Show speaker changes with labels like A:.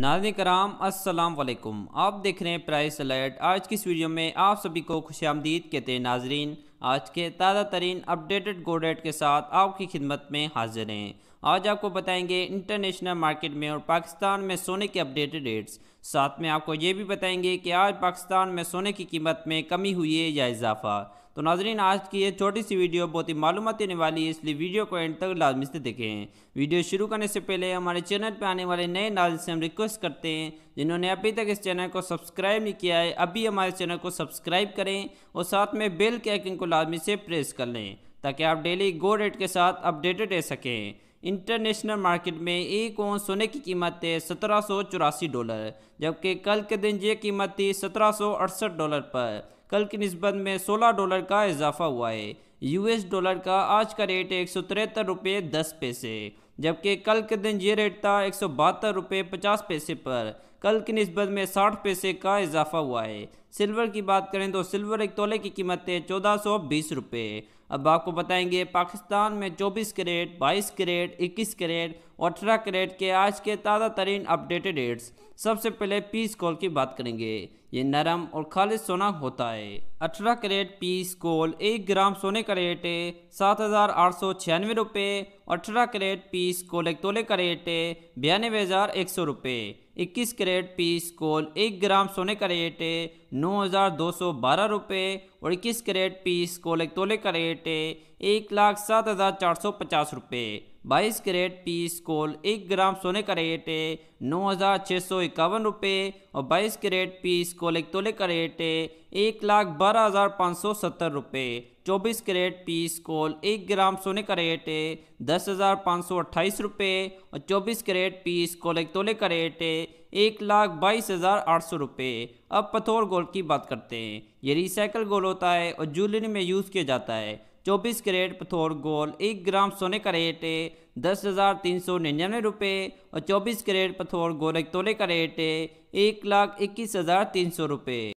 A: नाजन कराम असलम आप देख रहे हैं प्राइस अलर्ट आज की इस वीडियो में आप सभी को खुश आमदीद कहते हैं नाजरीन आज के ताज़ा तरीन अपडेटेड गोडेट के साथ आपकी खिदमत में हाजिर हैं आज आपको बताएंगे इंटरनेशनल मार्केट में और पाकिस्तान में सोने के अपडेटेड रेट्स साथ में आपको ये भी बताएंगे कि आज पाकिस्तान में सोने की कीमत में कमी हुई है या इजाफा तो नाजरीन आज की ये छोटी सी वीडियो बहुत ही मालूम देने वाली है इसलिए वीडियो को एंड तक लाजमी से देखें वीडियो शुरू करने से पहले हमारे चैनल पर आने वाले नए नाजर से हम रिक्वेस्ट करते हैं जिन्होंने अभी तक इस चैनल को सब्सक्राइब नहीं किया है अभी हमारे चैनल को सब्सक्राइब करें और साथ में बेल के आइकन को लाजमी से प्रेस कर लें ताकि आप डेली गो रेट के साथ अपडेटेड रह सकें इंटरनेशनल मार्केट में एक ओन सोने की कीमत है सत्रह डॉलर जबकि कल के दिन ये कीमत थी सत्रह डॉलर पर कल की नस्बत में 16 डॉलर का इजाफा हुआ है यूएस डॉलर का आज का रेट एक सौ तिहत्तर रुपये दस पैसे जबकि कल के दिन ये रेट था एक सौ बहत्तर रुपये पचास पैसे पर कल की नस्बत में साठ पैसे का इजाफा हुआ है सिल्वर की बात करें तो सिल्वर एक तोले की कीमत है चौदह सौ बीस रुपये अब आपको बताएंगे पाकिस्तान में चौबीस करेट बाईस करेट इक्कीस करेट और अठारह करेट के आज के ताज़ा तरीन अपडेटेड रेट्स सबसे पहले पीस कॉल की बात करेंगे ये नरम और खालिश सोना होता है अठारह करेट पीस कोल एक ग्राम सोने का रेट है सात हज़ार आठ सौ छियानवे रुपये अठारह करेट पीस कोल एक तोले का रेट है बयानवे हज़ार एक सौ रुपये इक्कीस करेट पीस कोल एक ग्राम सोने का रेट है नौ हज़ार दो सौ बारह रुपये और इक्कीस करेट पीस कोल एक तोले का रेट है एक लाख सात हज़ार चार सौ पचास रुपये बाईस करेट पीस कोल एक ग्राम सोने का रेट है नौ हज़ार छः सौ इक्यावन रुपये और बाईस करेट पीस कोल एक तोले का रेट है एक लाख बारह हज़ार पाँच सौ सत्तर रुपये चौबीस करेट पीस कोल एक ग्राम सोने का रेट है दस हज़ार पाँच सौ अट्ठाईस रुपये और चौबीस करेट पीस कोल एक तोले का रेट है एक लाख बाईस हज़ार आठ सौ रुपये अब पथोर गोल की बात करते हैं ये रिसाइकल गोल होता है और ज्वेलरी में यूज़ किया जाता है चौबीस करेट पथोर गोल एक ग्राम सोने का रेट दस हज़ार तीन सौ निन्यानवे रुपये और चौबीस करेट पथोर गोल एक तोले का रेट एक लाख इक्कीस हज़ार तीन सौ रुपये